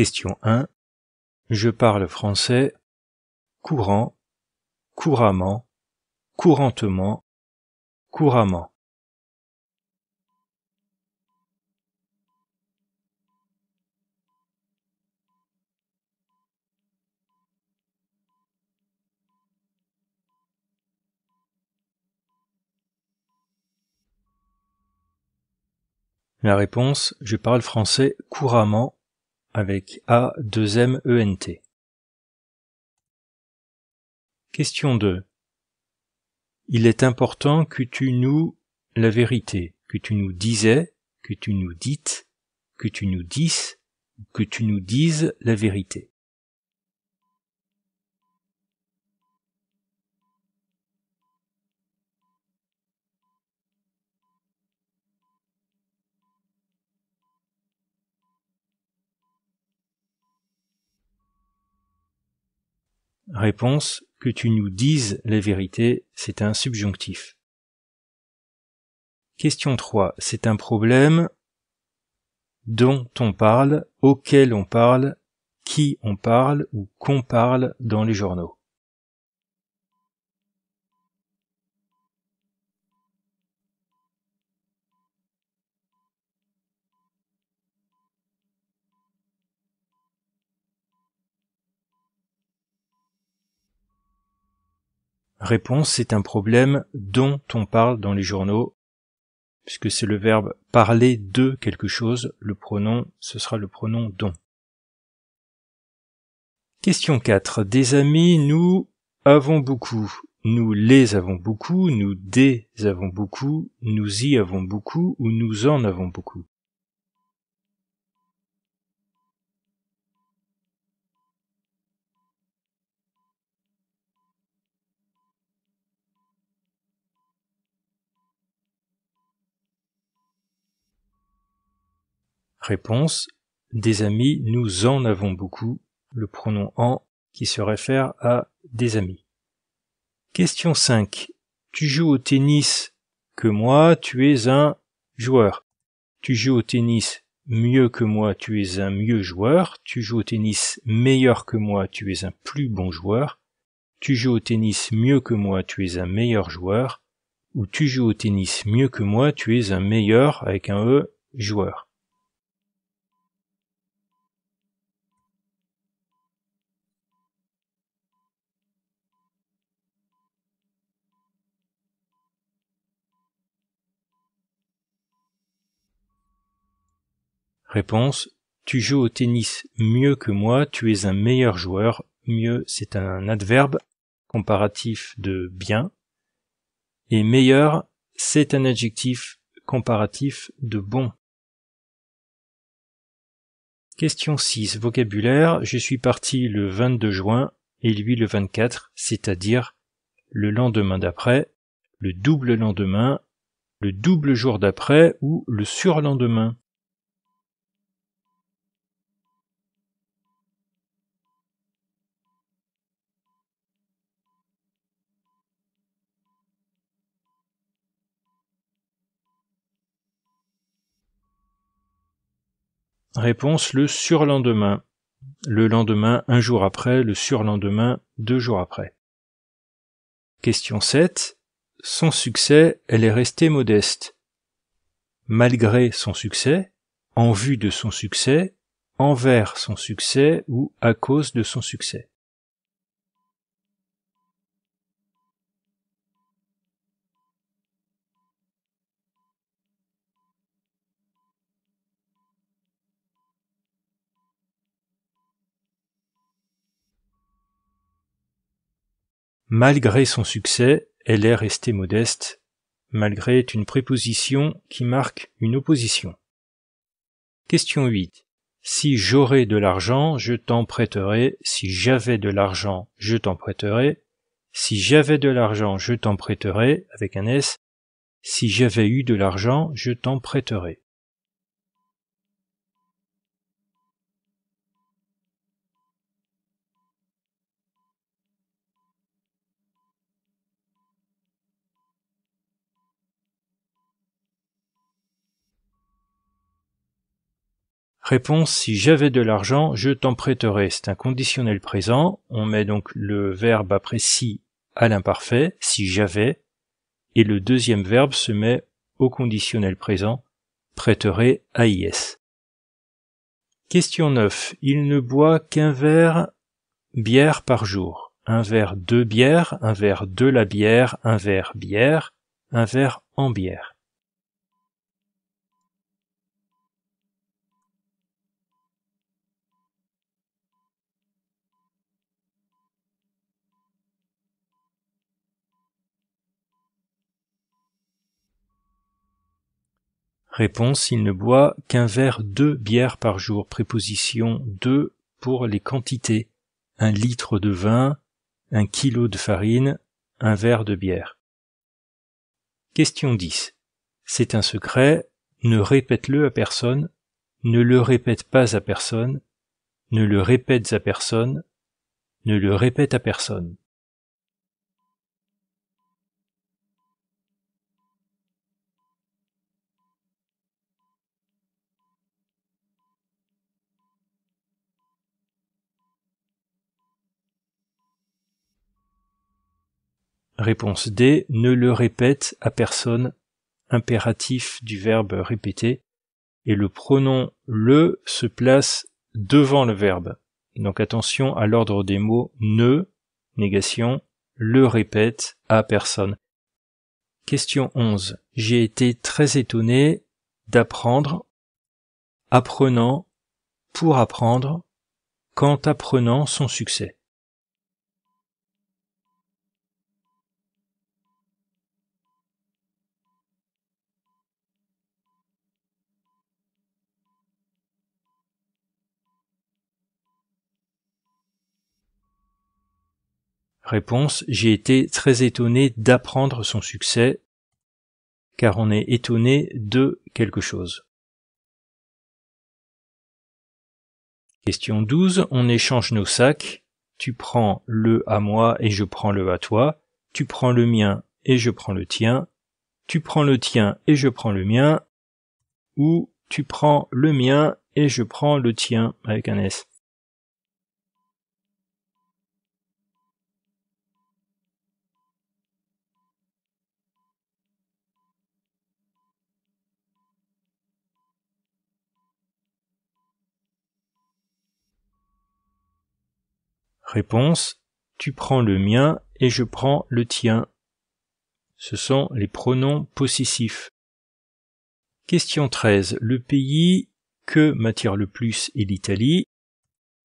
Question 1. Je parle français courant, couramment, courantement, couramment. La réponse, je parle français couramment, avec A2MENT. Question 2. Il est important que tu nous la vérité, que tu nous disais, que tu nous dites, que tu nous dises, que tu nous dises la vérité. Réponse que tu nous dises les vérités, c'est un subjonctif. Question 3. C'est un problème dont on parle, auquel on parle, qui on parle ou qu'on parle dans les journaux. Réponse, c'est un problème dont on parle dans les journaux, puisque c'est le verbe parler de quelque chose, le pronom, ce sera le pronom dont. Question 4. Des amis, nous avons beaucoup, nous les avons beaucoup, nous des avons beaucoup, nous y avons beaucoup ou nous en avons beaucoup. Réponse Des amis, nous en avons beaucoup. Le pronom en qui se réfère à des amis. Question 5. Tu joues au tennis que moi, tu es un joueur. Tu joues au tennis mieux que moi, tu es un mieux joueur. Tu joues au tennis meilleur que moi, tu es un plus bon joueur. Tu joues au tennis mieux que moi, tu es un meilleur joueur. Ou tu joues au tennis mieux que moi, tu es un meilleur, avec un E, joueur. Réponse Tu joues au tennis mieux que moi, tu es un meilleur joueur. Mieux, c'est un adverbe comparatif de bien. Et meilleur, c'est un adjectif comparatif de bon. Question 6. Vocabulaire. Je suis parti le 22 juin et lui le 24, c'est-à-dire le lendemain d'après, le double lendemain, le double jour d'après ou le surlendemain. Réponse le surlendemain. Le lendemain, un jour après, le surlendemain, deux jours après. Question 7. Son succès, elle est restée modeste. Malgré son succès, en vue de son succès, envers son succès ou à cause de son succès. Malgré son succès, elle est restée modeste. Malgré une préposition qui marque une opposition. Question 8. Si j'aurais de l'argent, je t'en prêterai. Si j'avais de l'argent, je t'en prêterai. Si j'avais de l'argent, je t'en prêterai, avec un S. Si j'avais eu de l'argent, je t'en prêterai. Réponse si j'avais de l'argent, je t'en prêterais. C'est un conditionnel présent. On met donc le verbe après si à l'imparfait, si j'avais, et le deuxième verbe se met au conditionnel présent, à « IS. Question 9. Il ne boit qu'un verre bière par jour. Un verre de bière, un verre de la bière, un verre bière, un verre en bière. Réponse, il ne boit qu'un verre de bière par jour. Préposition deux pour les quantités. Un litre de vin, un kilo de farine, un verre de bière. Question 10. C'est un secret, ne répète-le à personne, ne le répète pas à personne, ne le répète à personne, ne le répète à personne. Réponse D. Ne le répète à personne. Impératif du verbe répéter. Et le pronom le se place devant le verbe. Donc attention à l'ordre des mots ne, négation, le répète à personne. Question 11. J'ai été très étonné d'apprendre, apprenant, pour apprendre, quand apprenant son succès. Réponse J'ai été très étonné d'apprendre son succès, car on est étonné de quelque chose. Question 12. On échange nos sacs. Tu prends le à moi et je prends le à toi. Tu prends le mien et je prends le tien. Tu prends le tien et je prends le mien. Ou tu prends le mien et je prends le tien avec un S. Réponse Tu prends le mien et je prends le tien. Ce sont les pronoms possessifs. Question 13. Le pays que m'attire le plus est l'Italie.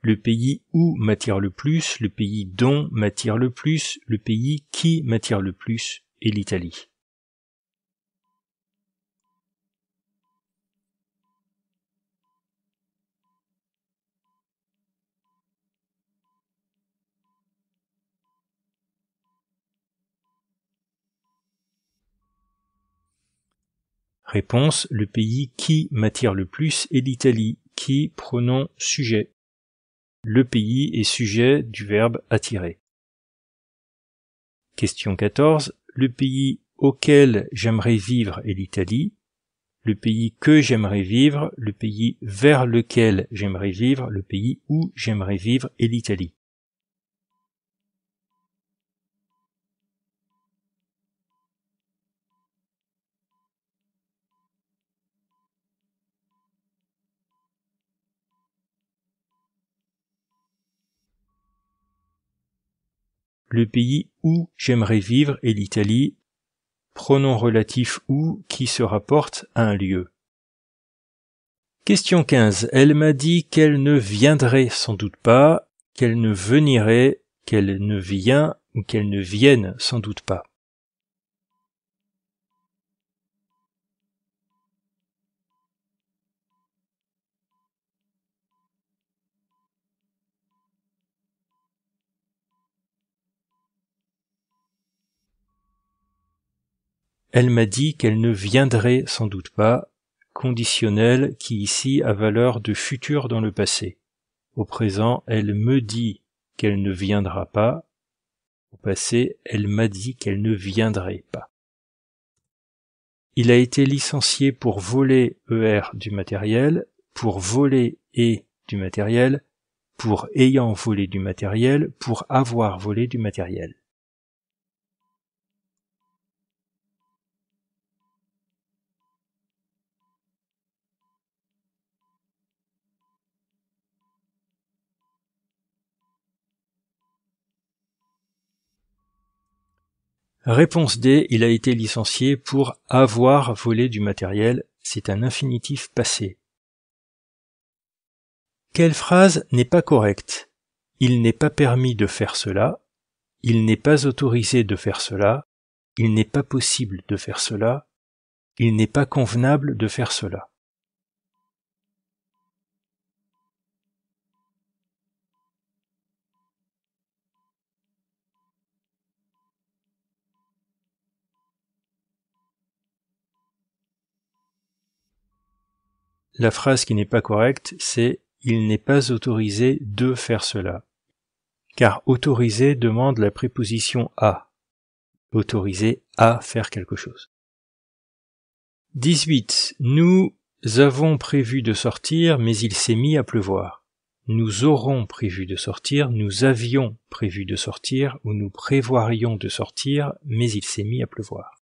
Le pays où m'attire le plus, le pays dont m'attire le plus, le pays qui m'attire le plus est l'Italie. Réponse, le pays qui m'attire le plus est l'Italie, qui pronom sujet. Le pays est sujet du verbe attirer. Question 14. Le pays auquel j'aimerais vivre est l'Italie. Le pays que j'aimerais vivre, le pays vers lequel j'aimerais vivre, le pays où j'aimerais vivre est l'Italie. le pays où j'aimerais vivre est l'Italie, pronom relatif ou qui se rapporte à un lieu. Question 15. Elle m'a dit qu'elle ne viendrait sans doute pas, qu'elle ne venirait, qu'elle ne vient ou qu'elle ne vienne sans doute pas. Elle m'a dit qu'elle ne viendrait sans doute pas, conditionnel qui ici a valeur de futur dans le passé. Au présent, elle me dit qu'elle ne viendra pas. Au passé, elle m'a dit qu'elle ne viendrait pas. Il a été licencié pour voler ER du matériel, pour voler et du matériel, pour ayant volé du matériel, pour avoir volé du matériel. Réponse D, il a été licencié pour avoir volé du matériel, c'est un infinitif passé. Quelle phrase n'est pas correcte Il n'est pas permis de faire cela, il n'est pas autorisé de faire cela, il n'est pas possible de faire cela, il n'est pas convenable de faire cela. La phrase qui n'est pas correcte, c'est Il n'est pas autorisé de faire cela. Car autorisé demande la préposition à. Autorisé à faire quelque chose. 18. Nous avons prévu de sortir, mais il s'est mis à pleuvoir. Nous aurons prévu de sortir, nous avions prévu de sortir, ou nous prévoirions de sortir, mais il s'est mis à pleuvoir.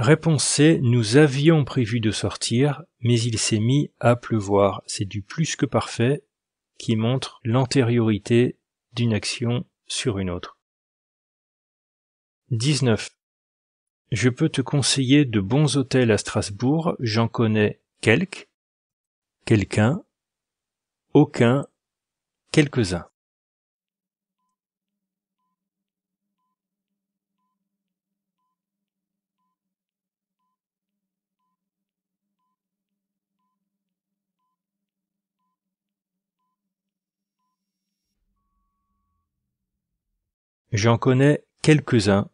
Réponse C, nous avions prévu de sortir, mais il s'est mis à pleuvoir. C'est du plus que parfait qui montre l'antériorité d'une action sur une autre. 19. Je peux te conseiller de bons hôtels à Strasbourg, j'en connais quelques, quelqu'un, aucun, quelques-uns. J'en connais quelques-uns.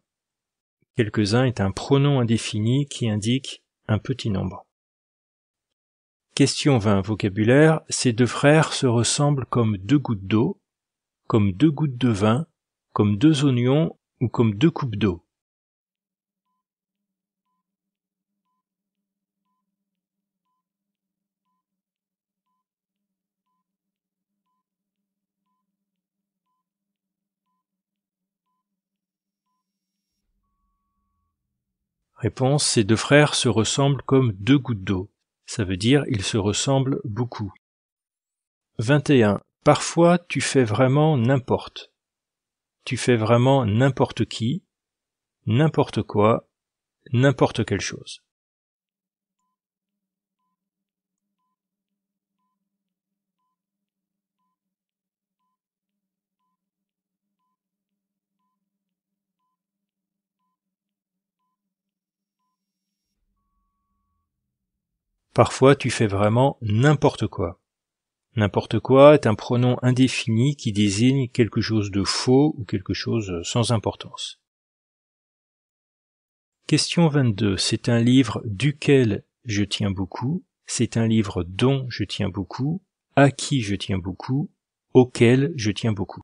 Quelques-uns est un pronom indéfini qui indique un petit nombre. Question 20. Vocabulaire. Ces deux frères se ressemblent comme deux gouttes d'eau, comme deux gouttes de vin, comme deux oignons ou comme deux coupes d'eau. Réponse, ces deux frères se ressemblent comme deux gouttes d'eau. Ça veut dire ils se ressemblent beaucoup. 21. Parfois tu fais vraiment n'importe. Tu fais vraiment n'importe qui, n'importe quoi, n'importe quelle chose. Parfois, tu fais vraiment n'importe quoi. N'importe quoi est un pronom indéfini qui désigne quelque chose de faux ou quelque chose sans importance. Question 22. C'est un livre duquel je tiens beaucoup, c'est un livre dont je tiens beaucoup, à qui je tiens beaucoup, auquel je tiens beaucoup.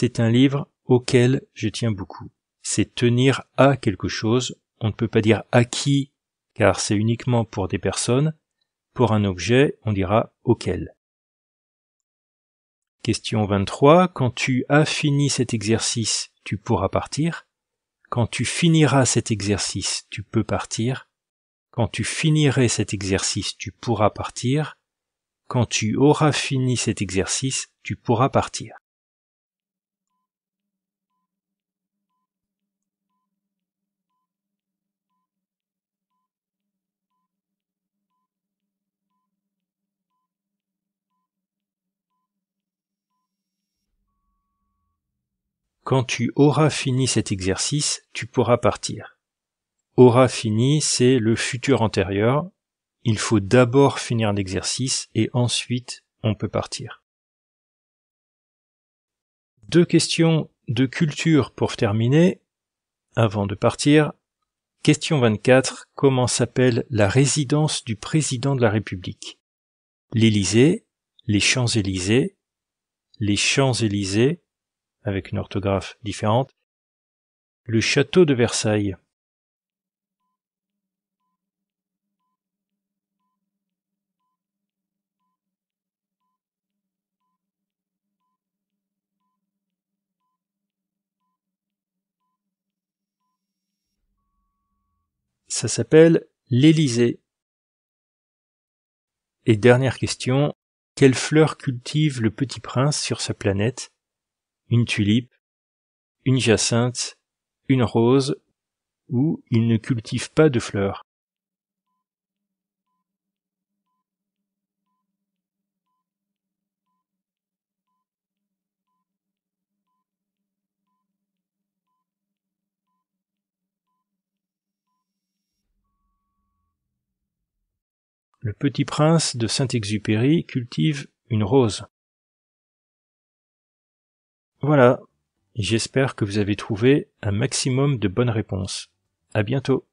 C'est un livre auquel je tiens beaucoup. C'est tenir à quelque chose, on ne peut pas dire à qui, car c'est uniquement pour des personnes, pour un objet, on dira auquel. Question 23. Quand tu as fini cet exercice, tu pourras partir. Quand tu finiras cet exercice, tu peux partir. Quand tu finirais cet exercice, tu pourras partir. Quand tu auras fini cet exercice, tu pourras partir. Quand tu auras fini cet exercice, tu pourras partir. Aura fini, c'est le futur antérieur. Il faut d'abord finir l'exercice et ensuite on peut partir. Deux questions de culture pour terminer, avant de partir. Question 24. Comment s'appelle la résidence du président de la République L'Élysée, les Champs-Élysées, les Champs-Élysées, avec une orthographe différente, le château de Versailles. Ça s'appelle l'Élysée. Et dernière question, quelle fleur cultive le petit prince sur sa planète une tulipe, une jacinthe, une rose, ou il ne cultive pas de fleurs. Le petit prince de Saint-Exupéry cultive une rose. Voilà, j'espère que vous avez trouvé un maximum de bonnes réponses. À bientôt